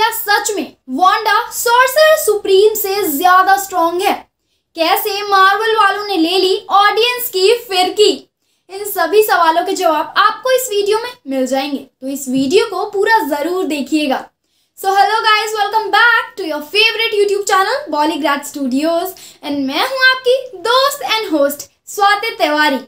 क्या सच में Wanda sorcerer supreme से ज्यादा स्ट्रॉन्ग है कैसे मार्वल वालों ने ले ली ऑडियंस की फिर की इन सभी सवालों के जवाब आपको इस वीडियो में मिल जाएंगे तो इस वीडियो को पूरा जरूर देखिएगा so hello guys welcome back to your favourite YouTube channel Bollygrad studios and मैं हूं आपकी दोस्त एंड होस्ट स्वाति तिवारी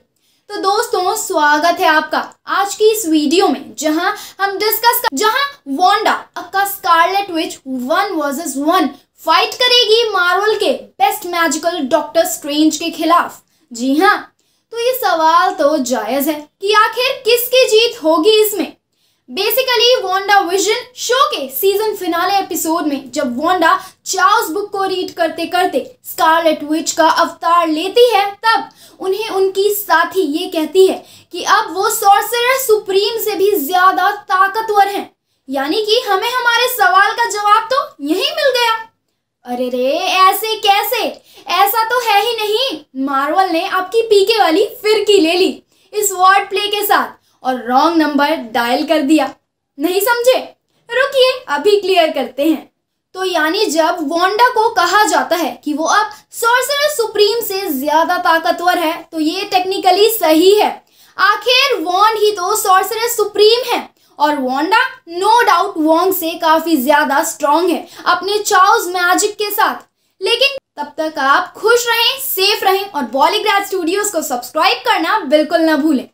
तो दोस्तों स्वागत है आपका आज की इस वीडियो में जहां हम डिस्कस कर जहां Wanda aka Scarlet Witch one versus one fight करेगी मार्वल के बेस्ट मैजिकल डॉक्टर स्ट्रेंज के खिलाफ जी हाँ तो ये सवाल तो जायज है कि आखिर किसकी जीत होगी इसमें बेसिकली वोंडा विजन शो के सीजन फिनाले एपिसोड में जब वोंडा चार्ल्स बुक को रीड करते करते स्कारलेट विच का अवतार लेती है तब उन्हें उनकी साथी ये कहती है कि अब वो सोर्सर सुप्रीम से भी ज्यादा ताकतवर हैं यानी कि हमें हमारे सवाल का जवाब तो यही मिल गया अरे रे ऐसे कैसे ऐसा तो है ही नहीं मार्वल ने आपकी पीके वाली फिरकी ले ली इस वर्ड प्ले के साथ और रॉन्ग नंबर डायल कर दिया नहीं समझे रुकिए अभी क्लियर करते हैं तो यानी जब वोंडा को कहा जाता है कि वो अब सोर्सर सुप्रीम से ज्यादा ताकतवर है तो ये टेक्निकली सही है आखिर वॉन्ड ही तो सोर्सर सुप्रीम है और वोंडा नो डाउट वोंग से काफी ज्यादा स्ट्रांग है अपने चाउज मैजिक के साथ लेकिन तब तक आप खुश रहें सेफ रहें और बॉलीग्राज स्टूडियोज को सब्सक्राइब करना बिल्कुल ना भूलें